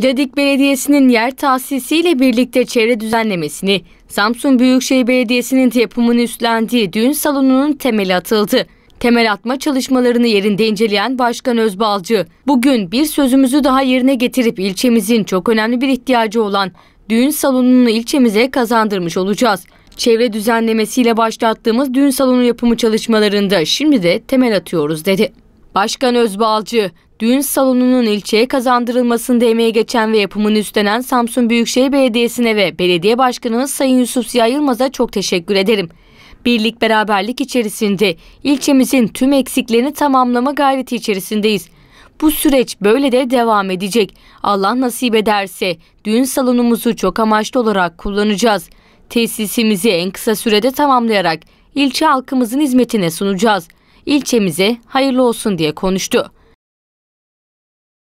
Cadik Belediyesi'nin yer tahsisiyle birlikte çevre düzenlemesini, Samsun Büyükşehir Belediyesi'nin yapımını üstlendiği düğün salonunun temeli atıldı. Temel atma çalışmalarını yerinde inceleyen Başkan Özbalcı, bugün bir sözümüzü daha yerine getirip ilçemizin çok önemli bir ihtiyacı olan düğün salonunu ilçemize kazandırmış olacağız. Çevre düzenlemesiyle başlattığımız düğün salonu yapımı çalışmalarında şimdi de temel atıyoruz dedi. Başkan Özbalcı, düğün salonunun ilçeye kazandırılmasında emeği geçen ve yapımını üstlenen Samsun Büyükşehir Belediyesi'ne ve belediye başkanımız Sayın Yusuf Ziya Yılmaz'a çok teşekkür ederim. Birlik beraberlik içerisinde ilçemizin tüm eksiklerini tamamlama gayreti içerisindeyiz. Bu süreç böyle de devam edecek. Allah nasip ederse düğün salonumuzu çok amaçlı olarak kullanacağız. Tesisimizi en kısa sürede tamamlayarak ilçe halkımızın hizmetine sunacağız. İlçemize hayırlı olsun diye konuştu.